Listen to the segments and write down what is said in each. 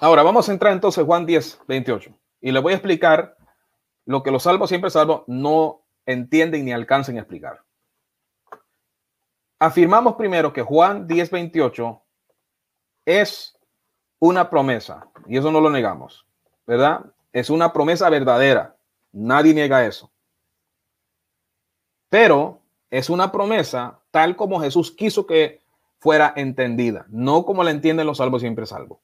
Ahora, vamos a entrar entonces Juan 10, Y le voy a explicar lo que los salvos, siempre salvos, no entienden ni alcancen a explicar. Afirmamos primero que Juan 10, es una promesa. Y eso no lo negamos, ¿verdad? Es una promesa verdadera. Nadie niega eso. Pero es una promesa tal como Jesús quiso que fuera entendida, no como la entienden los salvos siempre salvo.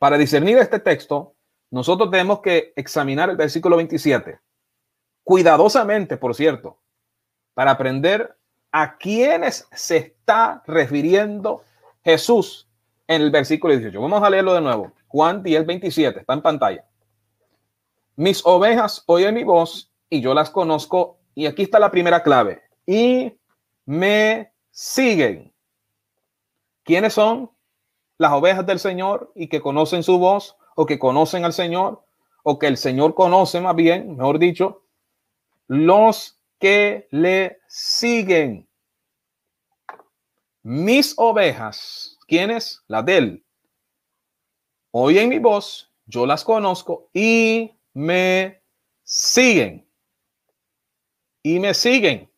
Para discernir este texto, nosotros tenemos que examinar el versículo 27, cuidadosamente, por cierto, para aprender a quiénes se está refiriendo Jesús en el versículo 18. Vamos a leerlo de nuevo. Juan 10, 27, está en pantalla. Mis ovejas oyen mi voz y yo las conozco. Y aquí está la primera clave. Y me siguen. ¿Quiénes son? las ovejas del Señor y que conocen su voz o que conocen al Señor o que el Señor conoce más bien, mejor dicho, los que le siguen. Mis ovejas, ¿quiénes? Las de él. Oyen mi voz, yo las conozco y me siguen. Y me siguen.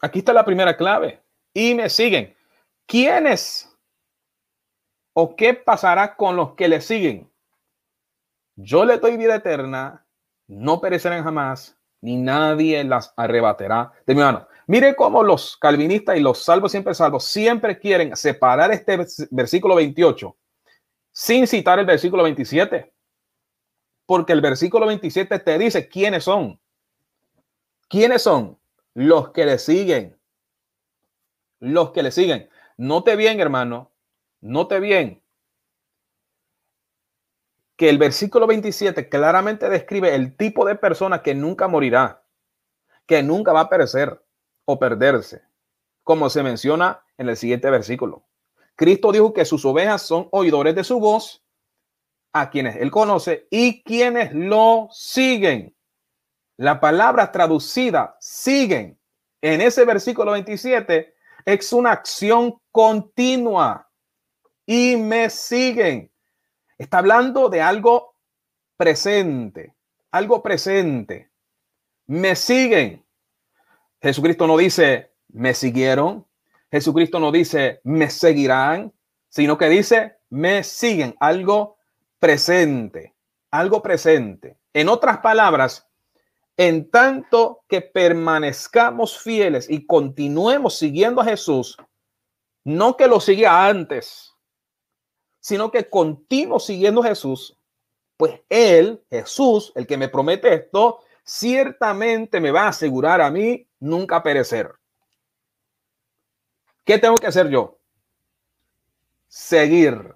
Aquí está la primera clave y me siguen. ¿Quiénes o qué pasará con los que le siguen? Yo le doy vida eterna, no perecerán jamás, ni nadie las arrebatará de mi mano. Mire cómo los calvinistas y los salvos siempre salvos siempre quieren separar este versículo 28 sin citar el versículo 27. Porque el versículo 27 te dice quiénes son. ¿Quiénes son? Los que le siguen los que le siguen. note bien, hermano, note bien que el versículo 27 claramente describe el tipo de persona que nunca morirá, que nunca va a perecer o perderse, como se menciona en el siguiente versículo. Cristo dijo que sus ovejas son oidores de su voz, a quienes él conoce y quienes lo siguen. La palabra traducida siguen en ese versículo 27 es una acción continua. Y me siguen. Está hablando de algo presente, algo presente. Me siguen. Jesucristo no dice, me siguieron. Jesucristo no dice, me seguirán, sino que dice, me siguen, algo presente, algo presente. En otras palabras, en tanto que permanezcamos fieles y continuemos siguiendo a Jesús, no que lo siga antes, sino que continuo siguiendo a Jesús, pues Él, Jesús, el que me promete esto, ciertamente me va a asegurar a mí nunca perecer. ¿Qué tengo que hacer yo? Seguir.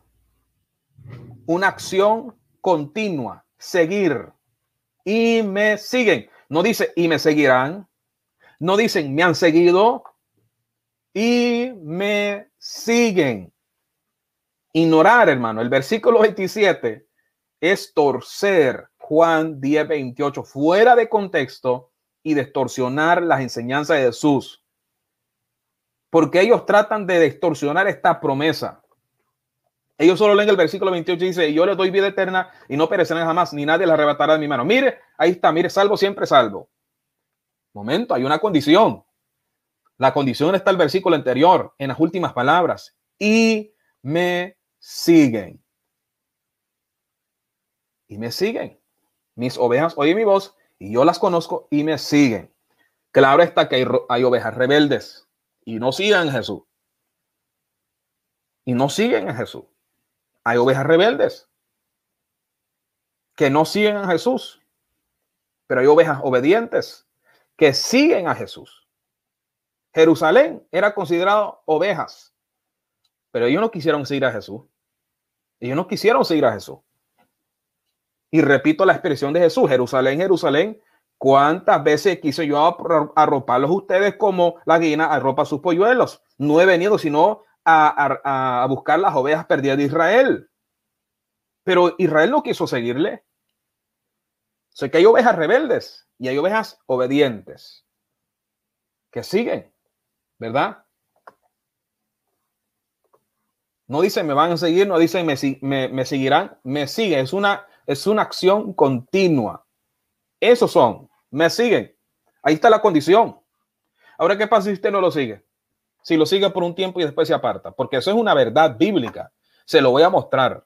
Una acción continua. Seguir y me siguen. No dice y me seguirán. No dicen me han seguido y me siguen. Ignorar, hermano. El versículo 27 es torcer Juan 10, 28 fuera de contexto y distorsionar las enseñanzas de Jesús. Porque ellos tratan de distorsionar esta promesa. Ellos solo leen el versículo 28 y dice, yo les doy vida eterna y no perecerán jamás, ni nadie la arrebatará de mi mano. Mire, ahí está, mire, salvo, siempre salvo. Momento, hay una condición. La condición está el versículo anterior, en las últimas palabras. Y me siguen. Y me siguen. Mis ovejas oyen mi voz y yo las conozco y me siguen. Claro está que hay, ovejas rebeldes y no siguen a Jesús. Y no siguen a Jesús hay ovejas rebeldes que no siguen a Jesús, pero hay ovejas obedientes que siguen a Jesús. Jerusalén era considerado ovejas, pero ellos no quisieron seguir a Jesús. Ellos no quisieron seguir a Jesús. Y repito la expresión de Jesús, Jerusalén, Jerusalén, ¿cuántas veces quise yo arroparlos ustedes como la guina arropa sus polluelos? No he venido sino a, buscar las ovejas perdidas de Israel. Pero Israel no quiso seguirle. O sé que hay ovejas rebeldes y hay ovejas obedientes que siguen, ¿verdad? No dicen me van a seguir, no dicen me, me, me seguirán, me siguen. Es una, es una acción continua. Esos son, me siguen. Ahí está la condición. Ahora, ¿qué pasa si usted no lo sigue? si lo sigue por un tiempo y después se aparta, porque eso es una verdad bíblica. Se lo voy a mostrar.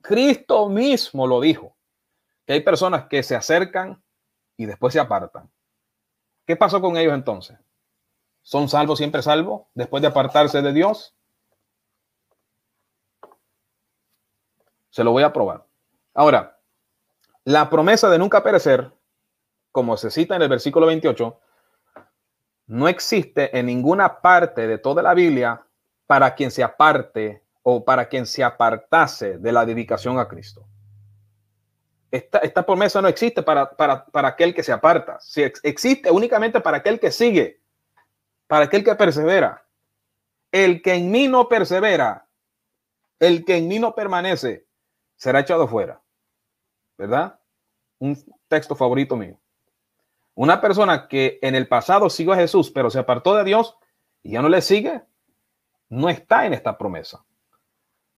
Cristo mismo lo dijo, que hay personas que se acercan y después se apartan. ¿Qué pasó con ellos entonces? ¿Son salvos, siempre salvos, después de apartarse de Dios? Se lo voy a probar. Ahora, la promesa de nunca perecer, como se cita en el versículo 28, no existe en ninguna parte de toda la Biblia para quien se aparte o para quien se apartase de la dedicación a Cristo. Esta, esta promesa no existe para, para, aquel que se aparta. Si existe únicamente para aquel que sigue, para aquel que persevera. El que en mí no persevera, el que en mí no permanece, será echado fuera. ¿Verdad? Un texto favorito mío. Una persona que en el pasado siguió a Jesús, pero se apartó de Dios y ya no le sigue, no está en esta promesa.